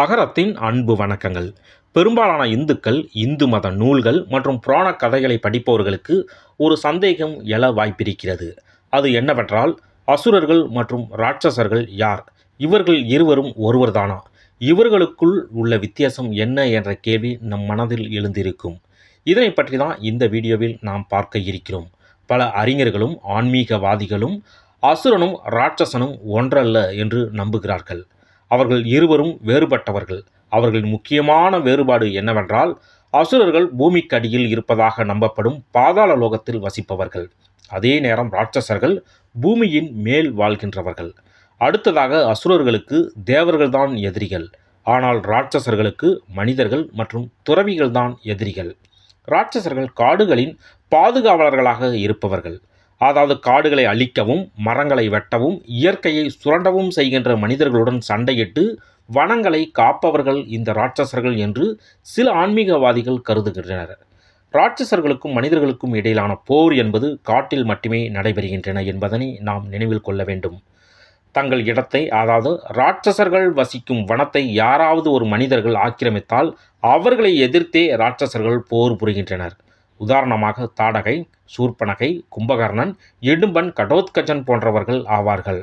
அகரத்தின் அன்பு வணக்கங்கள் பெரும்பாலான இந்துக்கள் இந்து மத நூல்கள் மற்றும் புராண கதைகளை படிப்பவர்களுக்கு ஒரு சந்தேகம் எழ வாய்ப்பிருக்கிறது அது என்னவென்றால் அசுரர்கள் மற்றும் ராட்சசர்கள் யார் இவர்கள் இருவரும் ஒருவர்தானா இவர்களுக்குள் உள்ள வித்தியாசம் என்ன என்ற கேள்வி நம் மனதில் எழுந்திருக்கும் இதனை பற்றி தான் இந்த வீடியோவில் நாம் பார்க்க இருக்கிறோம் பல அறிஞர்களும் ஆன்மீகவாதிகளும் அசுரனும் ராட்சசனும் ஒன்றல்ல என்று நம்புகிறார்கள் அவர்கள் இருவரும் வேறுபட்டவர்கள் அவர்களின் முக்கியமான வேறுபாடு என்னவென்றால் அசுரர்கள் பூமிக்கடியில் இருப்பதாக நம்பப்படும் பாதாள லோகத்தில் வசிப்பவர்கள் அதே நேரம் ராட்சசர்கள் பூமியின் மேல் வாழ்கின்றவர்கள் அடுத்ததாக அசுரர்களுக்கு தேவர்கள்தான் எதிரிகள் ஆனால் ராட்சசர்களுக்கு மனிதர்கள் மற்றும் துறவிகள்தான் எதிரிகள் ராட்சசர்கள் காடுகளின் பாதுகாவலர்களாக இருப்பவர்கள் அதாவது காடுகளை அழிக்கவும் மரங்களை வெட்டவும் இயற்கையை சுரண்டவும் செய்கின்ற மனிதர்களுடன் சண்டையிட்டு வனங்களை காப்பவர்கள் இந்த ராட்சசர்கள் என்று சில ஆன்மீகவாதிகள் கருதுகின்றனர் ராட்சசர்களுக்கும் மனிதர்களுக்கும் இடையிலான போர் என்பது காட்டில் மட்டுமே நடைபெறுகின்றன என்பதனை நாம் நினைவில் கொள்ள வேண்டும் தங்கள் இடத்தை அதாவது ராட்சசர்கள் வசிக்கும் வனத்தை யாராவது ஒரு மனிதர்கள் ஆக்கிரமித்தால் அவர்களை எதிர்த்தே ராட்சசர்கள் போர் புரிகின்றனர் உதாரணமாக தாடகை சூர்பனகை கும்பகர்ணன் இடும்பன் கடோத்கஜன் போன்றவர்கள் ஆவார்கள்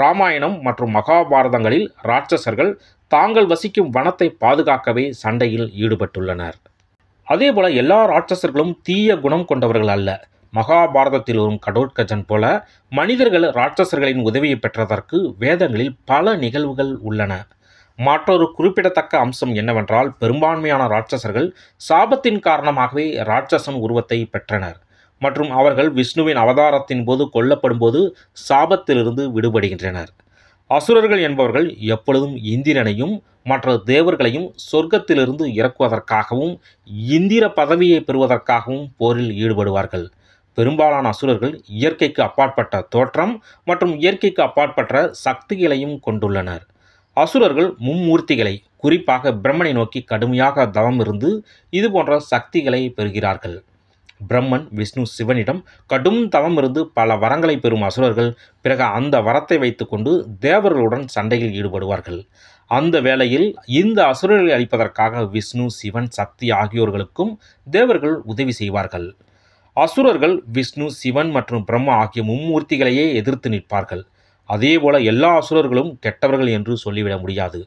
ராமாயணம் மற்றும் மகாபாரதங்களில் ராட்சசர்கள் தாங்கள் வசிக்கும் வனத்தை பாதுகாக்கவே சண்டையில் ஈடுபட்டுள்ளனர் அதேபோல எல்லா ராட்சசர்களும் தீய குணம் கொண்டவர்கள் அல்ல மகாபாரதத்தில் வரும் கடோட்கஜன் போல மனிதர்கள் ராட்சசர்களின் உதவியை பெற்றதற்கு வேதங்களில் பல நிகழ்வுகள் உள்ளன மற்றொரு குறிப்பிடத்தக்க அம்சம் என்னவென்றால் பெரும்பான்மையான ராட்சசர்கள் சாபத்தின் காரணமாகவே ராட்சசன் உருவத்தை பெற்றனர் மற்றும் அவர்கள் விஷ்ணுவின் அவதாரத்தின் போது கொல்லப்படும்போது சாபத்திலிருந்து விடுபடுகின்றனர் அசுரர்கள் என்பவர்கள் எப்பொழுதும் இந்திரனையும் மற்ற தேவர்களையும் சொர்க்கத்திலிருந்து இறக்குவதற்காகவும் இந்திர பதவியை பெறுவதற்காகவும் போரில் ஈடுபடுவார்கள் பெரும்பாலான அசுரர்கள் இயற்கைக்கு அப்பாற்பட்ட தோற்றம் மற்றும் இயற்கைக்கு அப்பாற்பட்ட சக்திகளையும் கொண்டுள்ளனர் அசுரர்கள் மும்மூர்த்திகளை குறிப்பாக பிரம்மனை நோக்கி கடுமையாக தவம் இருந்து இது போன்ற சக்திகளை பெறுகிறார்கள் பிரம்மன் விஷ்ணு சிவனிடம் கடும் தவம் இருந்து பல வரங்களை பெறும் அசுரர்கள் பிறகு அந்த வரத்தை வைத்துக்கொண்டு தேவர்களுடன் சண்டையில் ஈடுபடுவார்கள் அந்த வேளையில் இந்த அசுரர்களை அழிப்பதற்காக விஷ்ணு சிவன் சக்தி ஆகியோர்களுக்கும் தேவர்கள் உதவி செய்வார்கள் அசுரர்கள் விஷ்ணு சிவன் மற்றும் பிரம்மா ஆகிய மும்மூர்த்திகளையே எதிர்த்து நிற்பார்கள் அதே போல எல்லா அசுரர்களும் கெட்டவர்கள் என்று சொல்லிவிட முடியாது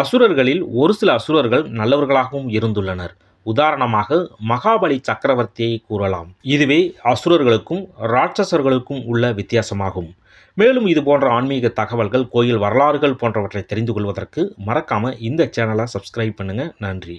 அசுரர்களில் ஒரு சில அசுரர்கள் நல்லவர்களாகவும் இருந்துள்ளனர் உதாரணமாக மகாபலி சக்கரவர்த்தியை கூறலாம் இதுவே அசுரர்களுக்கும் ராட்சசர்களுக்கும் உள்ள வித்தியாசமாகும் மேலும் இது போன்ற ஆன்மீக தகவல்கள் கோயில் வரலாறுகள் போன்றவற்றை தெரிந்து கொள்வதற்கு மறக்காமல் இந்த சேனலை சப்ஸ்கிரைப் பண்ணுங்கள் நன்றி